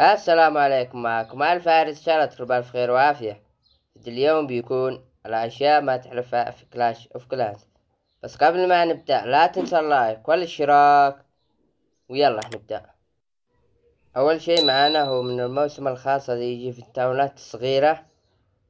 السلام عليكم معكم الفارس شارتكم بألف خير وعافية اليوم بيكون الأشياء ما تعرفها في كلاش اوف كلانس بس قبل ما نبدأ لا تنسى اللايك والاشتراك ويلا نبدأ أول شيء معانا هو من الموسم الخاص اللي يجي في التاونات الصغيرة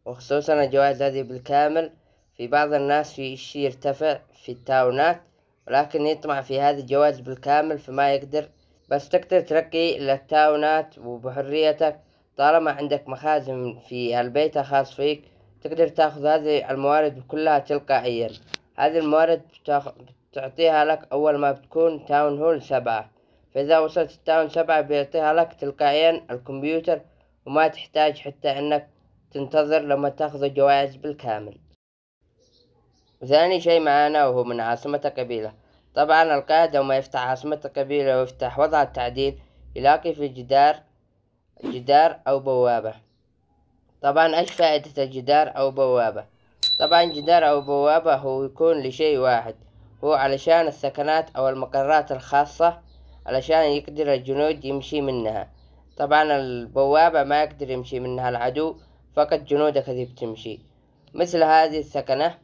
وخصوصا الجوائز هذه بالكامل في بعض الناس في شيء يرتفع في التاونات ولكن يطمع في هذه الجوائز بالكامل فما يقدر بس تقدر ترقي للتاونات وبحريتك طالما عندك مخازن في البيت خاص فيك تقدر تاخذ هذه الموارد كلها تلقائيا هذه الموارد بتعطيها لك أول ما بتكون تاون هول سبعة فإذا وصلت التاون سبعة بيعطيها لك تلقائيا الكمبيوتر وما تحتاج حتى أنك تنتظر لما تاخذ الجوائز بالكامل وثاني شيء معانا وهو من عاصمة قبيلة طبعا القائد لما يفتح عاصمة القبيلة ويفتح وضع التعديل يلاقي في جدار جدار أو بوابة طبعا إيش فائدة الجدار أو بوابة طبعا جدار أو بوابة هو يكون لشيء واحد هو علشان السكنات أو المقرات الخاصة علشان يقدر الجنود يمشي منها طبعا البوابة ما يقدر يمشي منها العدو فقط جنودك اللي بتمشي مثل هذه السكنة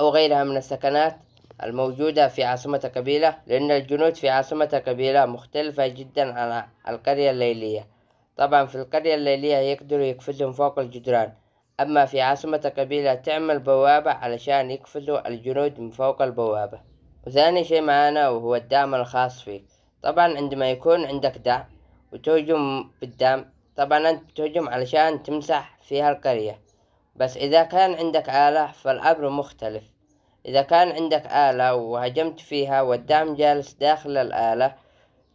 أو غيرها من السكنات الموجودة في عاصمة كبيلة لأن الجنود في عاصمة كبيلة مختلفة جدا عن القرية الليلية طبعا في القرية الليلية يقدروا يقفزون فوق الجدران أما في عاصمة كبيلة تعمل بوابة علشان يقفزوا الجنود من فوق البوابة وثاني شيء معانا وهو الدعم الخاص فيك طبعا عندما يكون عندك دعم وتهجم بالدعم طبعا أنت تهجم علشان تمسح فيها القرية بس إذا كان عندك آلة فالأمر مختلف إذا كان عندك آلة وهجمت فيها والدعم جالس داخل الآلة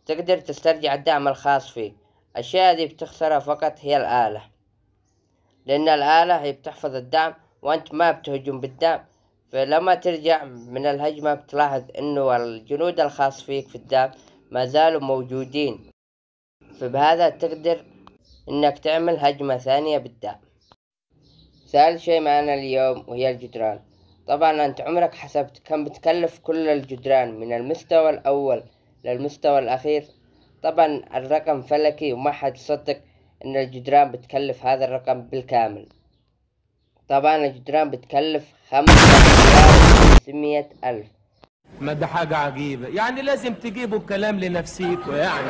تقدر تسترجع الدعم الخاص فيك الأشياء هذه بتخسرها فقط هي الآلة لأن الآلة هي بتحفظ الدعم وأنت ما بتهجم بالدعم فلما ترجع من الهجمة بتلاحظ أنه الجنود الخاص فيك في الدعم ما زالوا موجودين فبهذا تقدر أنك تعمل هجمة ثانية بالدعم ثالث شيء معنا اليوم وهي الجدران طبعا انت عمرك حسبت كم بتكلف كل الجدران من المستوى الاول للمستوى الاخير طبعا الرقم فلكي وما حد يصدق ان الجدران بتكلف هذا الرقم بالكامل طبعا الجدران بتكلف خمسة ألف ما ده حاجة عجيبة يعني لازم تجيبوا الكلام لنفسيكوا يعني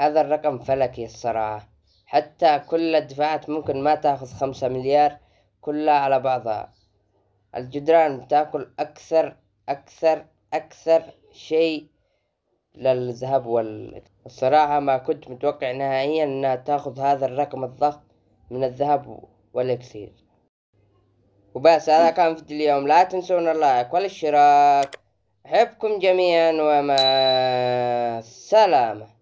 هذا الرقم فلكي الصراحة حتى كل الدفاعات ممكن ما تاخذ خمسة مليار كلها على بعضها الجدران تأكل أكثر أكثر أكثر شيء للذهب والصراحة ما كنت متوقع نهائيا أنها تاخذ هذا الرقم الضخم من الذهب والإكسير وبس هذا كان فيديو اليوم لا تنسون اللايك والاشتراك أحبكم جميعا وما سلامه